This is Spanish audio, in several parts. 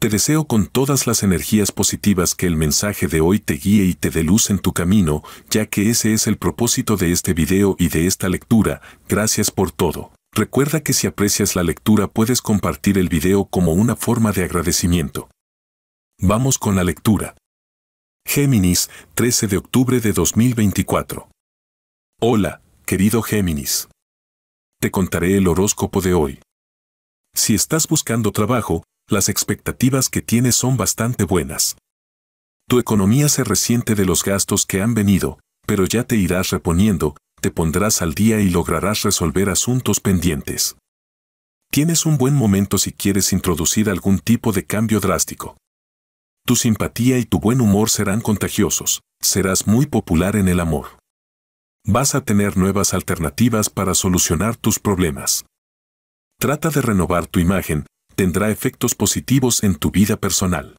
Te deseo con todas las energías positivas que el mensaje de hoy te guíe y te dé luz en tu camino, ya que ese es el propósito de este video y de esta lectura. Gracias por todo. Recuerda que si aprecias la lectura puedes compartir el video como una forma de agradecimiento. Vamos con la lectura. Géminis, 13 de octubre de 2024. Hola, querido Géminis. Te contaré el horóscopo de hoy. Si estás buscando trabajo, las expectativas que tienes son bastante buenas. Tu economía se resiente de los gastos que han venido, pero ya te irás reponiendo, te pondrás al día y lograrás resolver asuntos pendientes. Tienes un buen momento si quieres introducir algún tipo de cambio drástico. Tu simpatía y tu buen humor serán contagiosos, serás muy popular en el amor. Vas a tener nuevas alternativas para solucionar tus problemas. Trata de renovar tu imagen, tendrá efectos positivos en tu vida personal.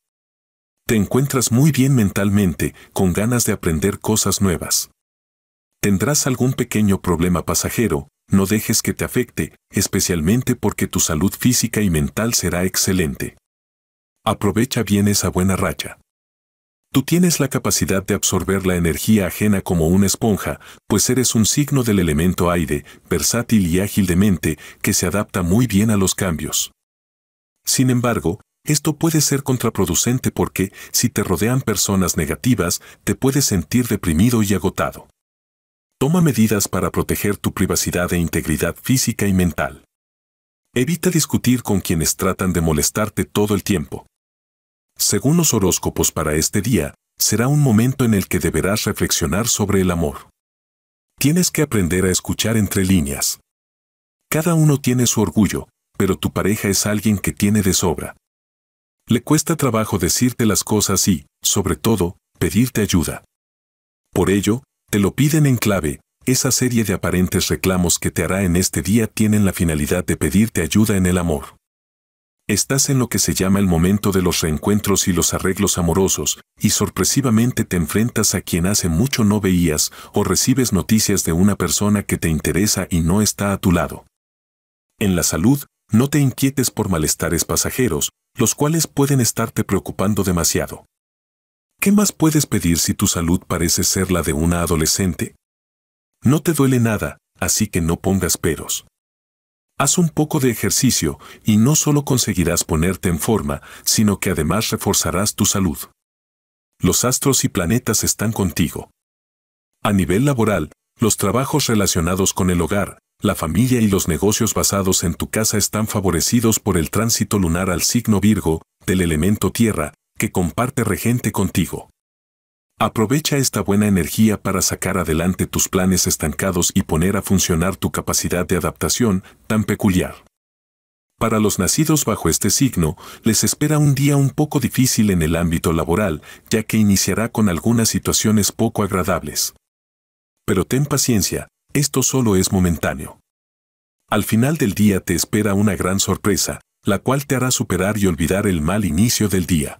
Te encuentras muy bien mentalmente, con ganas de aprender cosas nuevas. Tendrás algún pequeño problema pasajero, no dejes que te afecte, especialmente porque tu salud física y mental será excelente. Aprovecha bien esa buena racha. Tú tienes la capacidad de absorber la energía ajena como una esponja, pues eres un signo del elemento aire, versátil y ágil de mente, que se adapta muy bien a los cambios. Sin embargo, esto puede ser contraproducente porque, si te rodean personas negativas, te puedes sentir deprimido y agotado. Toma medidas para proteger tu privacidad e integridad física y mental. Evita discutir con quienes tratan de molestarte todo el tiempo. Según los horóscopos para este día, será un momento en el que deberás reflexionar sobre el amor. Tienes que aprender a escuchar entre líneas. Cada uno tiene su orgullo, pero tu pareja es alguien que tiene de sobra. Le cuesta trabajo decirte las cosas y, sobre todo, pedirte ayuda. Por ello, te lo piden en clave, esa serie de aparentes reclamos que te hará en este día tienen la finalidad de pedirte ayuda en el amor. Estás en lo que se llama el momento de los reencuentros y los arreglos amorosos, y sorpresivamente te enfrentas a quien hace mucho no veías o recibes noticias de una persona que te interesa y no está a tu lado. En la salud, no te inquietes por malestares pasajeros, los cuales pueden estarte preocupando demasiado. ¿Qué más puedes pedir si tu salud parece ser la de una adolescente? No te duele nada, así que no pongas peros. Haz un poco de ejercicio y no solo conseguirás ponerte en forma, sino que además reforzarás tu salud. Los astros y planetas están contigo. A nivel laboral, los trabajos relacionados con el hogar, la familia y los negocios basados en tu casa están favorecidos por el tránsito lunar al signo Virgo, del elemento Tierra, que comparte regente contigo. Aprovecha esta buena energía para sacar adelante tus planes estancados y poner a funcionar tu capacidad de adaptación tan peculiar. Para los nacidos bajo este signo, les espera un día un poco difícil en el ámbito laboral, ya que iniciará con algunas situaciones poco agradables. Pero ten paciencia, esto solo es momentáneo. Al final del día te espera una gran sorpresa, la cual te hará superar y olvidar el mal inicio del día.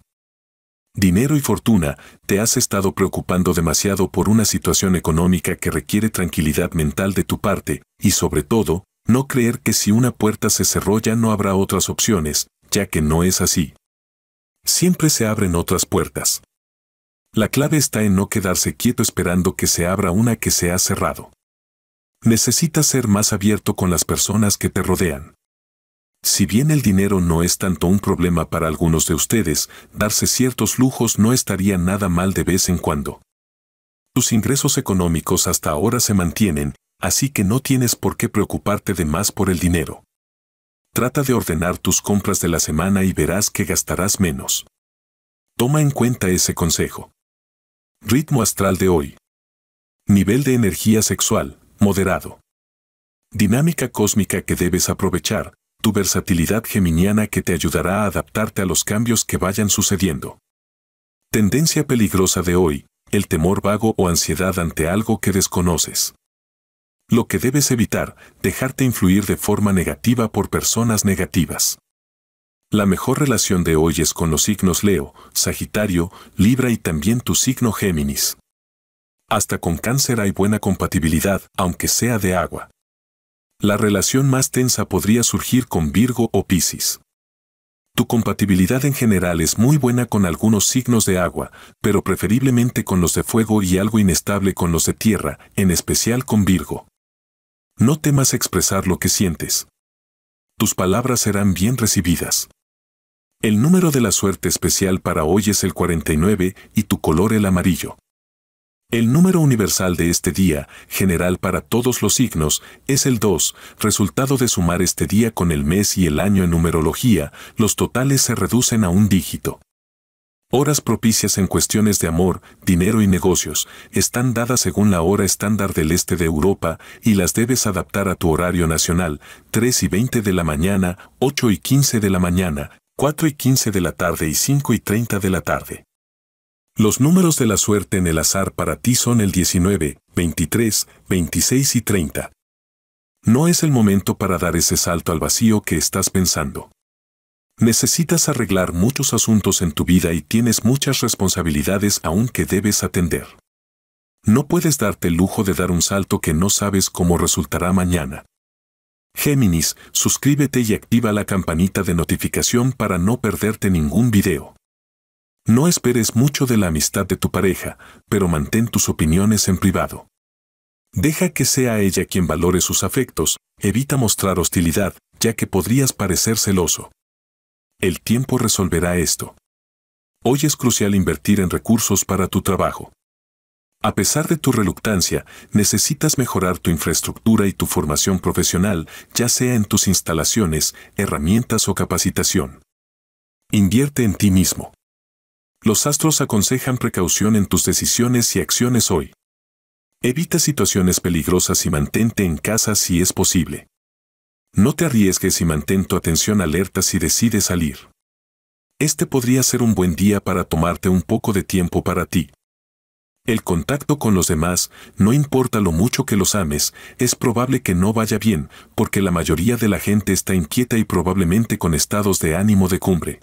Dinero y fortuna, te has estado preocupando demasiado por una situación económica que requiere tranquilidad mental de tu parte, y sobre todo, no creer que si una puerta se cerró ya no habrá otras opciones, ya que no es así. Siempre se abren otras puertas. La clave está en no quedarse quieto esperando que se abra una que se ha cerrado. Necesitas ser más abierto con las personas que te rodean. Si bien el dinero no es tanto un problema para algunos de ustedes, darse ciertos lujos no estaría nada mal de vez en cuando. Tus ingresos económicos hasta ahora se mantienen, así que no tienes por qué preocuparte de más por el dinero. Trata de ordenar tus compras de la semana y verás que gastarás menos. Toma en cuenta ese consejo. Ritmo astral de hoy. Nivel de energía sexual, moderado. Dinámica cósmica que debes aprovechar, tu versatilidad geminiana que te ayudará a adaptarte a los cambios que vayan sucediendo. Tendencia peligrosa de hoy, el temor vago o ansiedad ante algo que desconoces. Lo que debes evitar, dejarte influir de forma negativa por personas negativas. La mejor relación de hoy es con los signos Leo, Sagitario, Libra y también tu signo Géminis. Hasta con cáncer hay buena compatibilidad, aunque sea de agua. La relación más tensa podría surgir con Virgo o Piscis. Tu compatibilidad en general es muy buena con algunos signos de agua, pero preferiblemente con los de fuego y algo inestable con los de tierra, en especial con Virgo. No temas expresar lo que sientes. Tus palabras serán bien recibidas. El número de la suerte especial para hoy es el 49 y tu color el amarillo. El número universal de este día, general para todos los signos, es el 2, resultado de sumar este día con el mes y el año en numerología, los totales se reducen a un dígito. Horas propicias en cuestiones de amor, dinero y negocios están dadas según la hora estándar del este de Europa y las debes adaptar a tu horario nacional, 3 y 20 de la mañana, 8 y 15 de la mañana, 4 y 15 de la tarde y 5 y 30 de la tarde. Los números de la suerte en el azar para ti son el 19, 23, 26 y 30. No es el momento para dar ese salto al vacío que estás pensando. Necesitas arreglar muchos asuntos en tu vida y tienes muchas responsabilidades aún que debes atender. No puedes darte el lujo de dar un salto que no sabes cómo resultará mañana. Géminis, suscríbete y activa la campanita de notificación para no perderte ningún video. No esperes mucho de la amistad de tu pareja, pero mantén tus opiniones en privado. Deja que sea ella quien valore sus afectos, evita mostrar hostilidad, ya que podrías parecer celoso. El tiempo resolverá esto. Hoy es crucial invertir en recursos para tu trabajo. A pesar de tu reluctancia, necesitas mejorar tu infraestructura y tu formación profesional, ya sea en tus instalaciones, herramientas o capacitación. Invierte en ti mismo. Los astros aconsejan precaución en tus decisiones y acciones hoy. Evita situaciones peligrosas y mantente en casa si es posible. No te arriesgues y mantén tu atención alerta si decides salir. Este podría ser un buen día para tomarte un poco de tiempo para ti. El contacto con los demás, no importa lo mucho que los ames, es probable que no vaya bien, porque la mayoría de la gente está inquieta y probablemente con estados de ánimo de cumbre.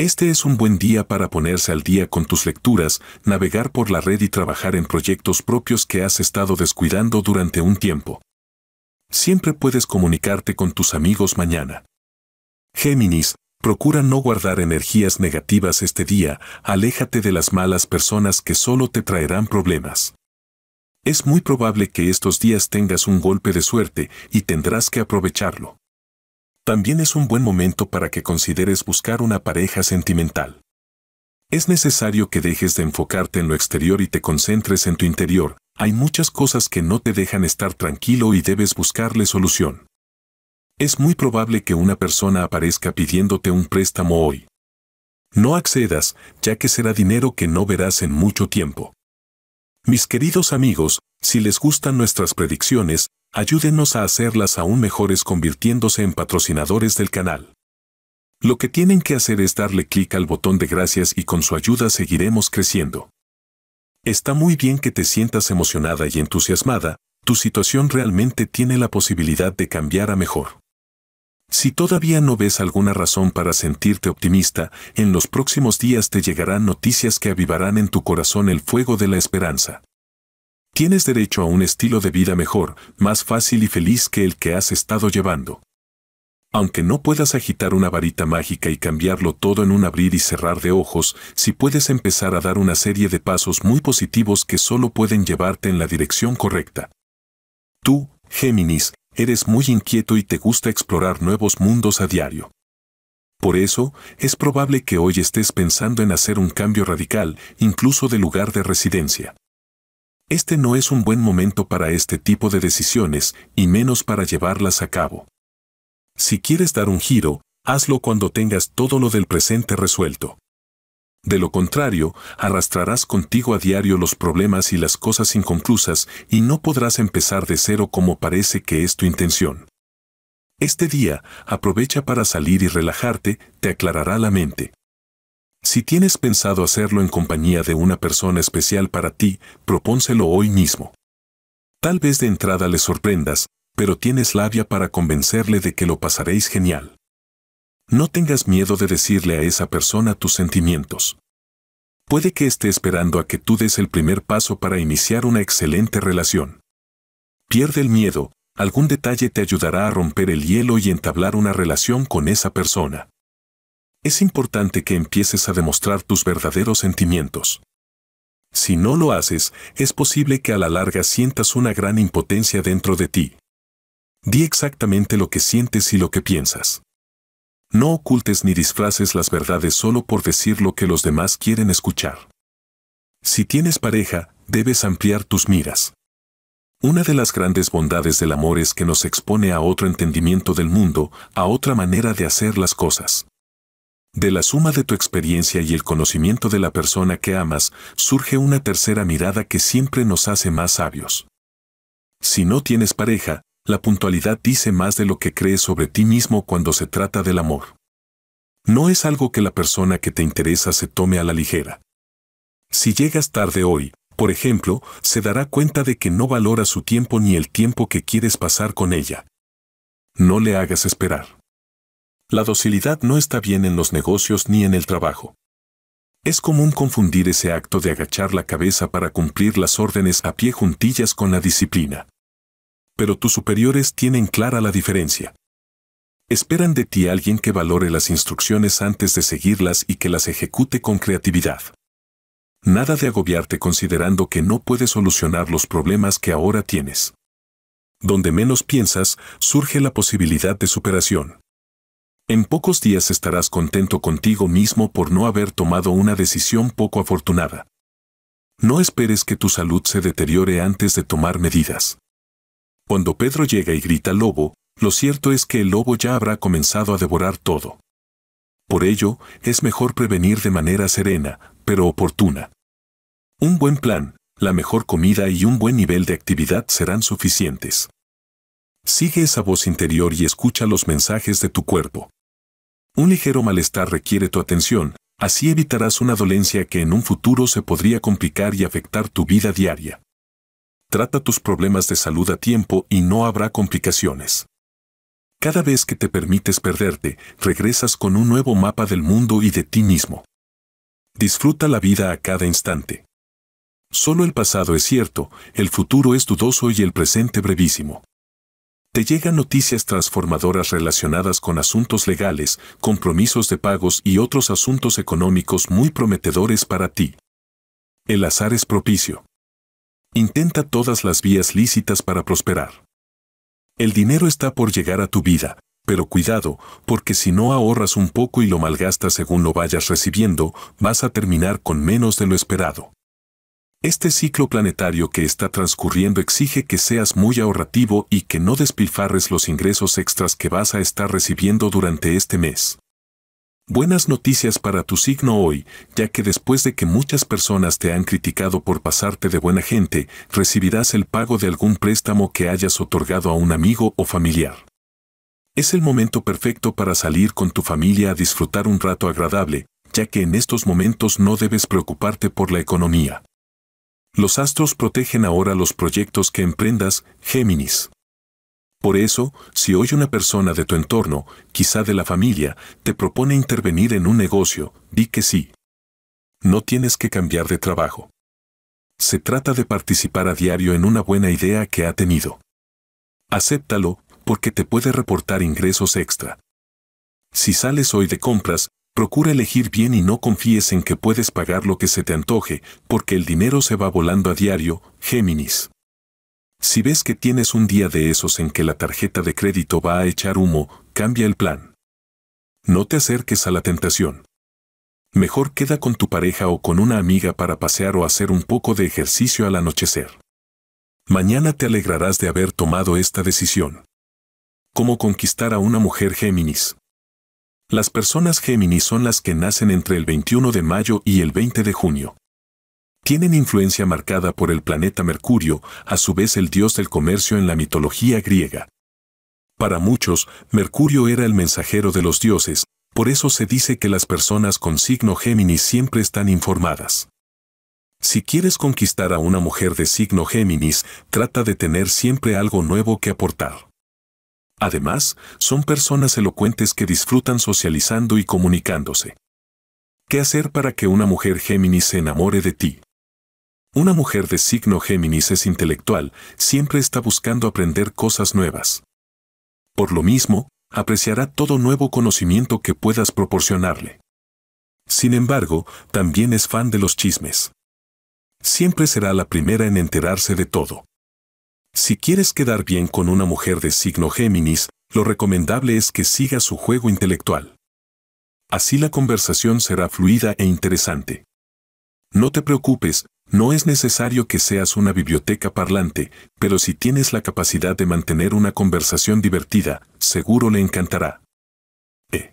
Este es un buen día para ponerse al día con tus lecturas, navegar por la red y trabajar en proyectos propios que has estado descuidando durante un tiempo. Siempre puedes comunicarte con tus amigos mañana. Géminis, procura no guardar energías negativas este día, aléjate de las malas personas que solo te traerán problemas. Es muy probable que estos días tengas un golpe de suerte y tendrás que aprovecharlo también es un buen momento para que consideres buscar una pareja sentimental. Es necesario que dejes de enfocarte en lo exterior y te concentres en tu interior, hay muchas cosas que no te dejan estar tranquilo y debes buscarle solución. Es muy probable que una persona aparezca pidiéndote un préstamo hoy. No accedas, ya que será dinero que no verás en mucho tiempo. Mis queridos amigos, si les gustan nuestras predicciones, Ayúdenos a hacerlas aún mejores convirtiéndose en patrocinadores del canal. Lo que tienen que hacer es darle clic al botón de gracias y con su ayuda seguiremos creciendo. Está muy bien que te sientas emocionada y entusiasmada, tu situación realmente tiene la posibilidad de cambiar a mejor. Si todavía no ves alguna razón para sentirte optimista, en los próximos días te llegarán noticias que avivarán en tu corazón el fuego de la esperanza. Tienes derecho a un estilo de vida mejor, más fácil y feliz que el que has estado llevando. Aunque no puedas agitar una varita mágica y cambiarlo todo en un abrir y cerrar de ojos, sí puedes empezar a dar una serie de pasos muy positivos que solo pueden llevarte en la dirección correcta. Tú, Géminis, eres muy inquieto y te gusta explorar nuevos mundos a diario. Por eso, es probable que hoy estés pensando en hacer un cambio radical, incluso de lugar de residencia. Este no es un buen momento para este tipo de decisiones y menos para llevarlas a cabo. Si quieres dar un giro, hazlo cuando tengas todo lo del presente resuelto. De lo contrario, arrastrarás contigo a diario los problemas y las cosas inconclusas y no podrás empezar de cero como parece que es tu intención. Este día, aprovecha para salir y relajarte, te aclarará la mente. Si tienes pensado hacerlo en compañía de una persona especial para ti, propónselo hoy mismo. Tal vez de entrada le sorprendas, pero tienes labia para convencerle de que lo pasaréis genial. No tengas miedo de decirle a esa persona tus sentimientos. Puede que esté esperando a que tú des el primer paso para iniciar una excelente relación. Pierde el miedo, algún detalle te ayudará a romper el hielo y entablar una relación con esa persona es importante que empieces a demostrar tus verdaderos sentimientos. Si no lo haces, es posible que a la larga sientas una gran impotencia dentro de ti. Di exactamente lo que sientes y lo que piensas. No ocultes ni disfraces las verdades solo por decir lo que los demás quieren escuchar. Si tienes pareja, debes ampliar tus miras. Una de las grandes bondades del amor es que nos expone a otro entendimiento del mundo, a otra manera de hacer las cosas. De la suma de tu experiencia y el conocimiento de la persona que amas, surge una tercera mirada que siempre nos hace más sabios. Si no tienes pareja, la puntualidad dice más de lo que crees sobre ti mismo cuando se trata del amor. No es algo que la persona que te interesa se tome a la ligera. Si llegas tarde hoy, por ejemplo, se dará cuenta de que no valora su tiempo ni el tiempo que quieres pasar con ella. No le hagas esperar. La docilidad no está bien en los negocios ni en el trabajo. Es común confundir ese acto de agachar la cabeza para cumplir las órdenes a pie juntillas con la disciplina. Pero tus superiores tienen clara la diferencia. Esperan de ti alguien que valore las instrucciones antes de seguirlas y que las ejecute con creatividad. Nada de agobiarte considerando que no puedes solucionar los problemas que ahora tienes. Donde menos piensas, surge la posibilidad de superación. En pocos días estarás contento contigo mismo por no haber tomado una decisión poco afortunada. No esperes que tu salud se deteriore antes de tomar medidas. Cuando Pedro llega y grita lobo, lo cierto es que el lobo ya habrá comenzado a devorar todo. Por ello, es mejor prevenir de manera serena, pero oportuna. Un buen plan, la mejor comida y un buen nivel de actividad serán suficientes. Sigue esa voz interior y escucha los mensajes de tu cuerpo. Un ligero malestar requiere tu atención, así evitarás una dolencia que en un futuro se podría complicar y afectar tu vida diaria. Trata tus problemas de salud a tiempo y no habrá complicaciones. Cada vez que te permites perderte, regresas con un nuevo mapa del mundo y de ti mismo. Disfruta la vida a cada instante. Solo el pasado es cierto, el futuro es dudoso y el presente brevísimo te llegan noticias transformadoras relacionadas con asuntos legales, compromisos de pagos y otros asuntos económicos muy prometedores para ti. El azar es propicio. Intenta todas las vías lícitas para prosperar. El dinero está por llegar a tu vida, pero cuidado, porque si no ahorras un poco y lo malgastas según lo vayas recibiendo, vas a terminar con menos de lo esperado. Este ciclo planetario que está transcurriendo exige que seas muy ahorrativo y que no despilfarres los ingresos extras que vas a estar recibiendo durante este mes. Buenas noticias para tu signo hoy, ya que después de que muchas personas te han criticado por pasarte de buena gente, recibirás el pago de algún préstamo que hayas otorgado a un amigo o familiar. Es el momento perfecto para salir con tu familia a disfrutar un rato agradable, ya que en estos momentos no debes preocuparte por la economía. Los astros protegen ahora los proyectos que emprendas, Géminis. Por eso, si hoy una persona de tu entorno, quizá de la familia, te propone intervenir en un negocio, di que sí. No tienes que cambiar de trabajo. Se trata de participar a diario en una buena idea que ha tenido. Acéptalo, porque te puede reportar ingresos extra. Si sales hoy de compras, Procura elegir bien y no confíes en que puedes pagar lo que se te antoje, porque el dinero se va volando a diario, Géminis. Si ves que tienes un día de esos en que la tarjeta de crédito va a echar humo, cambia el plan. No te acerques a la tentación. Mejor queda con tu pareja o con una amiga para pasear o hacer un poco de ejercicio al anochecer. Mañana te alegrarás de haber tomado esta decisión. ¿Cómo conquistar a una mujer Géminis? Las personas Géminis son las que nacen entre el 21 de mayo y el 20 de junio. Tienen influencia marcada por el planeta Mercurio, a su vez el dios del comercio en la mitología griega. Para muchos, Mercurio era el mensajero de los dioses, por eso se dice que las personas con signo Géminis siempre están informadas. Si quieres conquistar a una mujer de signo Géminis, trata de tener siempre algo nuevo que aportar. Además, son personas elocuentes que disfrutan socializando y comunicándose. ¿Qué hacer para que una mujer Géminis se enamore de ti? Una mujer de signo Géminis es intelectual, siempre está buscando aprender cosas nuevas. Por lo mismo, apreciará todo nuevo conocimiento que puedas proporcionarle. Sin embargo, también es fan de los chismes. Siempre será la primera en enterarse de todo. Si quieres quedar bien con una mujer de signo Géminis, lo recomendable es que siga su juego intelectual. Así la conversación será fluida e interesante. No te preocupes, no es necesario que seas una biblioteca parlante, pero si tienes la capacidad de mantener una conversación divertida, seguro le encantará. E.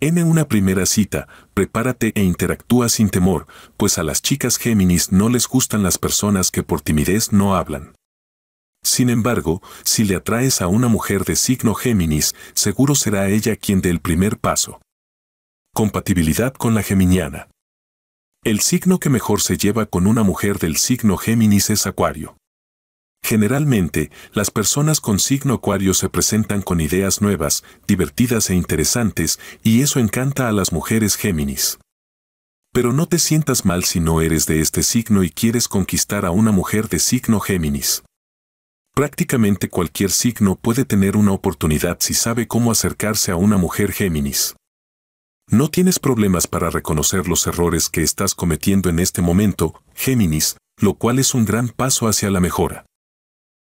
En una primera cita, prepárate e interactúa sin temor, pues a las chicas Géminis no les gustan las personas que por timidez no hablan. Sin embargo, si le atraes a una mujer de signo Géminis, seguro será ella quien dé el primer paso. Compatibilidad con la geminiana. El signo que mejor se lleva con una mujer del signo Géminis es Acuario. Generalmente, las personas con signo Acuario se presentan con ideas nuevas, divertidas e interesantes, y eso encanta a las mujeres Géminis. Pero no te sientas mal si no eres de este signo y quieres conquistar a una mujer de signo Géminis. Prácticamente cualquier signo puede tener una oportunidad si sabe cómo acercarse a una mujer Géminis. No tienes problemas para reconocer los errores que estás cometiendo en este momento, Géminis, lo cual es un gran paso hacia la mejora.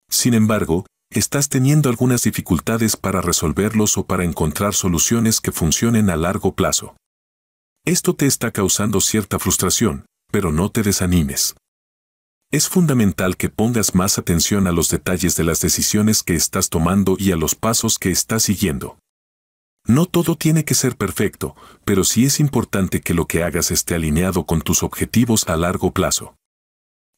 Sin embargo, estás teniendo algunas dificultades para resolverlos o para encontrar soluciones que funcionen a largo plazo. Esto te está causando cierta frustración, pero no te desanimes. Es fundamental que pongas más atención a los detalles de las decisiones que estás tomando y a los pasos que estás siguiendo. No todo tiene que ser perfecto, pero sí es importante que lo que hagas esté alineado con tus objetivos a largo plazo.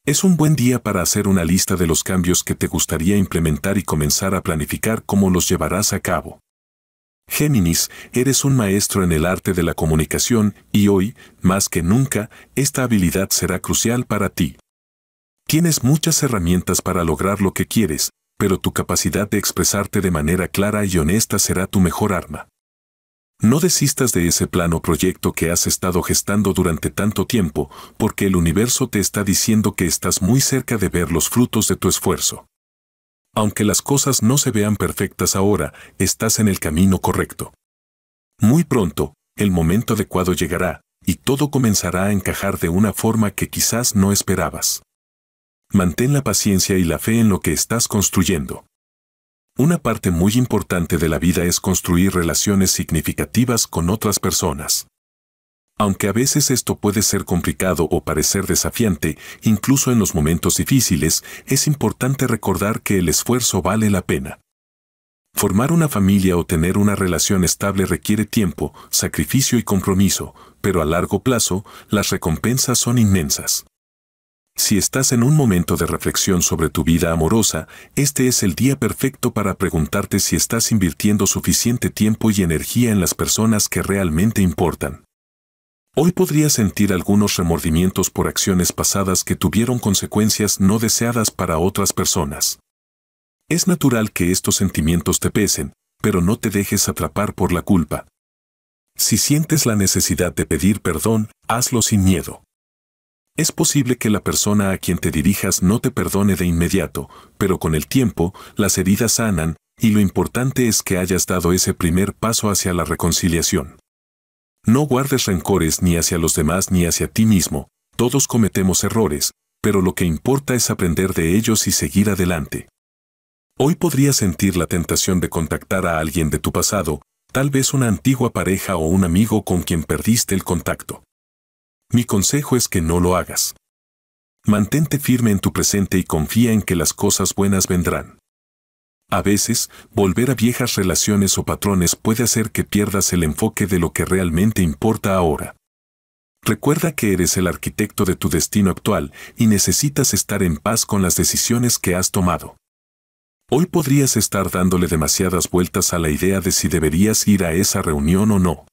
Es un buen día para hacer una lista de los cambios que te gustaría implementar y comenzar a planificar cómo los llevarás a cabo. Géminis, eres un maestro en el arte de la comunicación y hoy, más que nunca, esta habilidad será crucial para ti. Tienes muchas herramientas para lograr lo que quieres, pero tu capacidad de expresarte de manera clara y honesta será tu mejor arma. No desistas de ese plano proyecto que has estado gestando durante tanto tiempo, porque el universo te está diciendo que estás muy cerca de ver los frutos de tu esfuerzo. Aunque las cosas no se vean perfectas ahora, estás en el camino correcto. Muy pronto, el momento adecuado llegará, y todo comenzará a encajar de una forma que quizás no esperabas mantén la paciencia y la fe en lo que estás construyendo. Una parte muy importante de la vida es construir relaciones significativas con otras personas. Aunque a veces esto puede ser complicado o parecer desafiante, incluso en los momentos difíciles, es importante recordar que el esfuerzo vale la pena. Formar una familia o tener una relación estable requiere tiempo, sacrificio y compromiso, pero a largo plazo, las recompensas son inmensas. Si estás en un momento de reflexión sobre tu vida amorosa, este es el día perfecto para preguntarte si estás invirtiendo suficiente tiempo y energía en las personas que realmente importan. Hoy podrías sentir algunos remordimientos por acciones pasadas que tuvieron consecuencias no deseadas para otras personas. Es natural que estos sentimientos te pesen, pero no te dejes atrapar por la culpa. Si sientes la necesidad de pedir perdón, hazlo sin miedo. Es posible que la persona a quien te dirijas no te perdone de inmediato, pero con el tiempo las heridas sanan y lo importante es que hayas dado ese primer paso hacia la reconciliación. No guardes rencores ni hacia los demás ni hacia ti mismo, todos cometemos errores, pero lo que importa es aprender de ellos y seguir adelante. Hoy podrías sentir la tentación de contactar a alguien de tu pasado, tal vez una antigua pareja o un amigo con quien perdiste el contacto mi consejo es que no lo hagas. Mantente firme en tu presente y confía en que las cosas buenas vendrán. A veces, volver a viejas relaciones o patrones puede hacer que pierdas el enfoque de lo que realmente importa ahora. Recuerda que eres el arquitecto de tu destino actual y necesitas estar en paz con las decisiones que has tomado. Hoy podrías estar dándole demasiadas vueltas a la idea de si deberías ir a esa reunión o no.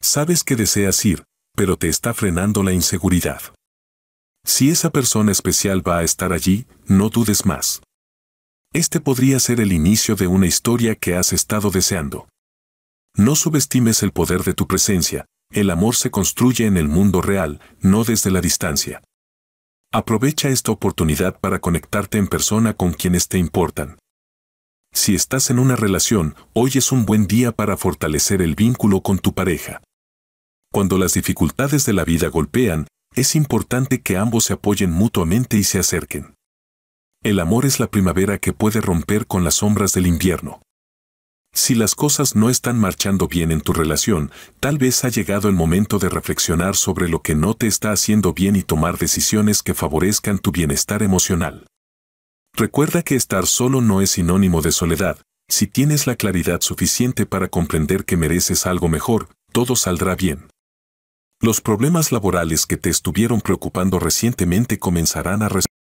Sabes que deseas ir, pero te está frenando la inseguridad. Si esa persona especial va a estar allí, no dudes más. Este podría ser el inicio de una historia que has estado deseando. No subestimes el poder de tu presencia, el amor se construye en el mundo real, no desde la distancia. Aprovecha esta oportunidad para conectarte en persona con quienes te importan. Si estás en una relación, hoy es un buen día para fortalecer el vínculo con tu pareja. Cuando las dificultades de la vida golpean, es importante que ambos se apoyen mutuamente y se acerquen. El amor es la primavera que puede romper con las sombras del invierno. Si las cosas no están marchando bien en tu relación, tal vez ha llegado el momento de reflexionar sobre lo que no te está haciendo bien y tomar decisiones que favorezcan tu bienestar emocional. Recuerda que estar solo no es sinónimo de soledad. Si tienes la claridad suficiente para comprender que mereces algo mejor, todo saldrá bien. Los problemas laborales que te estuvieron preocupando recientemente comenzarán a resolver.